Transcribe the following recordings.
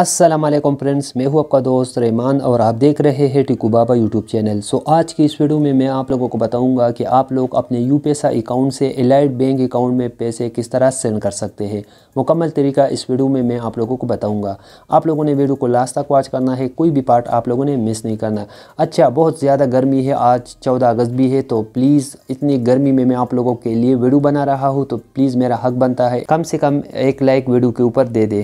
अस्सलाम वालेकुम फ्रेंड्स मैं हूं आपका दोस्त रहमान और आप देख रहे हैं टिकू बाबा यूट्यूब चैनल सो आज की इस वीडियो में मैं आप लोगों को बताऊंगा कि आप लोग अपने यू पैसा अकाउंट से एलाइट बैंक अकाउंट में पैसे किस तरह सेंड कर सकते हैं मुकम्मल तरीका इस वीडियो में मैं आप लोगों को बताऊँगा आप लोगों ने वीडियो को लास्ट तक वॉच करना है कोई भी पार्ट आप लोगों ने मिस नहीं करना अच्छा बहुत ज़्यादा गर्मी है आज चौदह अगस्त भी है तो प्लीज़ इतनी गर्मी में मैं आप लोगों के लिए वीडियो बना रहा हूँ तो प्लीज़ मेरा हक बनता है कम से कम एक लाइक वीडियो के ऊपर दे दे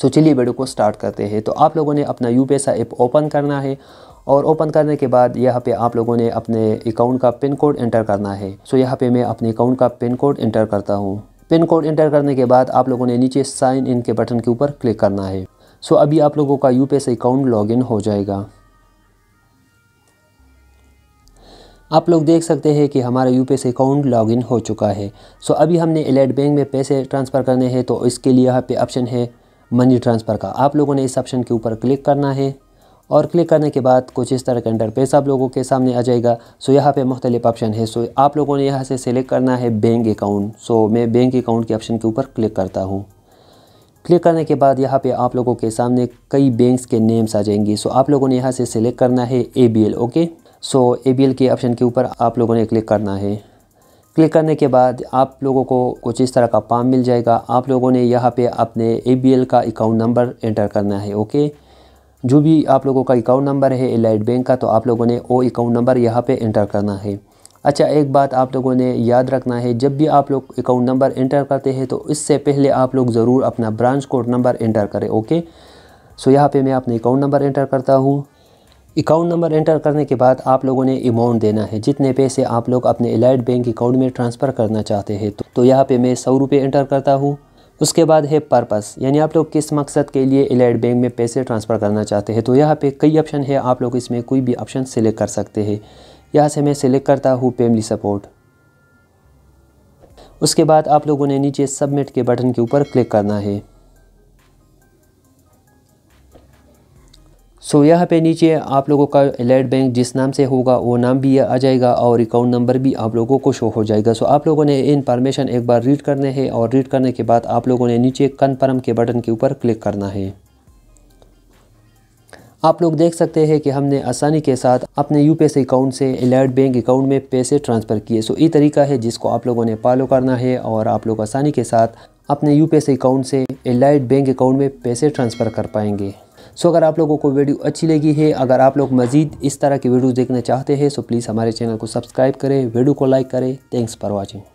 सो चलिए वीडियो को स्टार्ट करते हैं तो आप लोगों ने अपना यू पैसा ऐप ओपन करना है और ओपन करने के बाद यहाँ पे आप लोगों ने अपने अकाउंट का पिन कोड एंटर करना है सो यहाँ पे मैं अपने अकाउंट का पिन कोड एंटर करता हूँ पिन कोड एंटर करने के बाद आप लोगों ने नीचे साइन इन के बटन के ऊपर क्लिक करना है सो अभी आप लोगों का यू अकाउंट लॉगिन हो जाएगा आप लोग देख सकते हैं कि हमारा यू पी अकाउंट लॉगिन हो चुका है सो अभी हमने एलेट बैंक में पैसे ट्रांसफ़र करने हैं तो इसके लिए यहाँ पे ऑप्शन है मनी ट्रांसफ़र का आप लोगों ने इस ऑप्शन के ऊपर क्लिक करना है और क्लिक करने के बाद कुछ इस तरह का पेस आप लोगों के सामने आ जाएगा सो यहाँ पे मुख्तलिफ ऑप्शन है सो आप लोगों ने यहाँ से सेलेक्ट करना है बैंक अकाउंट सो मैं बैंक अकाउंट के ऑप्शन के ऊपर क्लिक करता हूँ क्लिक करने के बाद यहाँ पे आप लोगों के सामने कई बैंक्स के नेम्स आ जाएंगे सो आप लोगों ने यहाँ से सिलेक्ट करना है A B L okay so A B L के ऑप्शन के ऊपर आप लोगों ने क्लिक करना है क्लिक करने के बाद आप लोगों को कुछ इस तरह का पाम मिल जाएगा आप लोगों ने यहाँ पे अपने ए का अकाउंट नंबर एंटर करना है ओके जो भी आप लोगों का अकाउंट नंबर है एलाइट बैंक का तो आप लोगों ने वो अकाउंट नंबर यहाँ पे एंटर करना है अच्छा एक बात आप लोगों ने याद रखना है जब भी आप लोग अकाउंट नंबर एंटर करते हैं तो इससे पहले आप लोग ज़रूर अपना ब्रांच कोड नंबर एंटर करें ओके सो यहाँ पर मैं अपने अकाउंट नंबर एंटर करता हूँ अकाउंट नंबर एंटर करने के बाद आप लोगों ने अमाउंट देना है जितने पैसे आप लोग अपने एलाइड बैंक अकाउंट में ट्रांसफ़र करना चाहते हैं तो, तो यहाँ पे मैं सौ रुपये एंटर करता हूँ उसके बाद है पर्पस यानी आप लोग किस मकसद के लिए एलाइड बैंक में पैसे ट्रांसफ़र करना चाहते हैं तो यहाँ पे कई ऑप्शन है आप लोग इसमें कोई भी ऑप्शन सेलेक्ट कर सकते हैं यहाँ से मैं सिलेक्ट करता हूँ फैमिली सपोर्ट उसके बाद आप लोगों ने नीचे सबमिट के बटन के ऊपर क्लिक करना है सो so, यहाँ पे नीचे आप लोगों का एलाइड बैंक जिस नाम से होगा वो नाम भी आ जाएगा और अकाउंट नंबर भी आप लोगों को शो हो जाएगा सो so, आप लोगों ने इन्फॉर्मेशन एक बार रीड करने है और रीड करने के बाद आप लोगों ने नीचे कन्फर्म के बटन के ऊपर क्लिक करना है आप लोग देख सकते हैं कि हमने आसानी के साथ अपने यू अकाउंट से एलाइड बैंक अकाउंट में पैसे ट्रांसफ़र किए सो ये तरीका है जिसको आप लोगों ने फॉलो करना है और आप लोग आसानी के साथ अपने यू अकाउंट से एलाइड बैंक अकाउंट में पैसे ट्रांसफ़र कर पाएंगे सो अगर आप लोगों को वीडियो अच्छी लगी है अगर आप लोग मज़ीद इस तरह की वीडियो देखना चाहते हैं सो प्लीज़ हमारे चैनल को सब्सक्राइब करें वीडियो को लाइक करें थैंक्स फॉर वॉचिंग